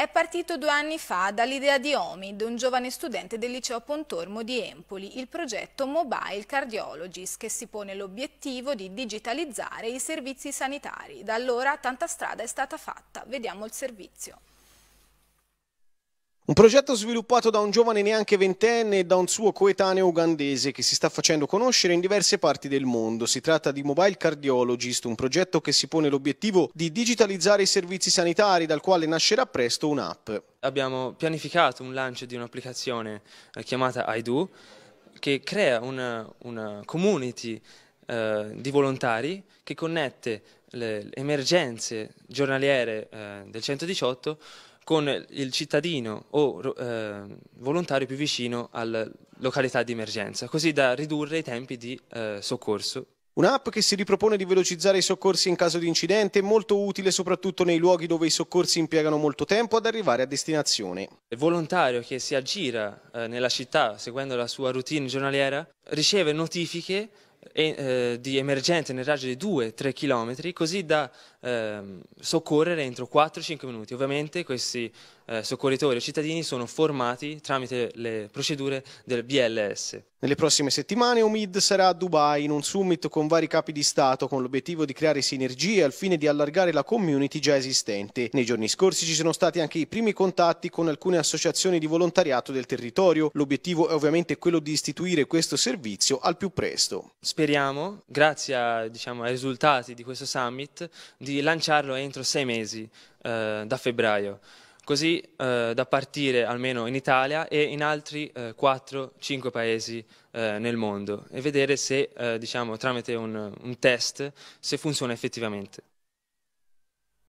è partito due anni fa dall'idea di Omid, un giovane studente del liceo Pontormo di Empoli, il progetto Mobile Cardiologist che si pone l'obiettivo di digitalizzare i servizi sanitari. Da allora tanta strada è stata fatta, vediamo il servizio. Un progetto sviluppato da un giovane neanche ventenne e da un suo coetaneo ugandese che si sta facendo conoscere in diverse parti del mondo. Si tratta di Mobile Cardiologist, un progetto che si pone l'obiettivo di digitalizzare i servizi sanitari, dal quale nascerà presto un'app. Abbiamo pianificato un lancio di un'applicazione eh, chiamata iDo che crea una, una community eh, di volontari che connette le emergenze giornaliere eh, del 118 con il cittadino o eh, volontario più vicino alla località di emergenza, così da ridurre i tempi di eh, soccorso. Un'app che si ripropone di velocizzare i soccorsi in caso di incidente, è molto utile soprattutto nei luoghi dove i soccorsi impiegano molto tempo ad arrivare a destinazione. Il volontario che si aggira eh, nella città seguendo la sua routine giornaliera riceve notifiche eh, di emergenza nel raggio di 2-3 km così da eh, soccorrere entro 4-5 minuti. Ovviamente questi eh, soccorritori o cittadini sono formati tramite le procedure del BLS. Nelle prossime settimane Omid sarà a Dubai in un summit con vari capi di Stato con l'obiettivo di creare sinergie al fine di allargare la community già esistente. Nei giorni scorsi ci sono stati anche i primi contatti con alcune associazioni di volontariato del territorio. L'obiettivo è ovviamente quello di istituire questo servizio al più presto. Speriamo, grazie a, diciamo, ai risultati di questo summit, di lanciarlo entro sei mesi eh, da febbraio così eh, da partire almeno in Italia e in altri eh, 4-5 paesi eh, nel mondo e vedere se eh, diciamo, tramite un, un test se funziona effettivamente.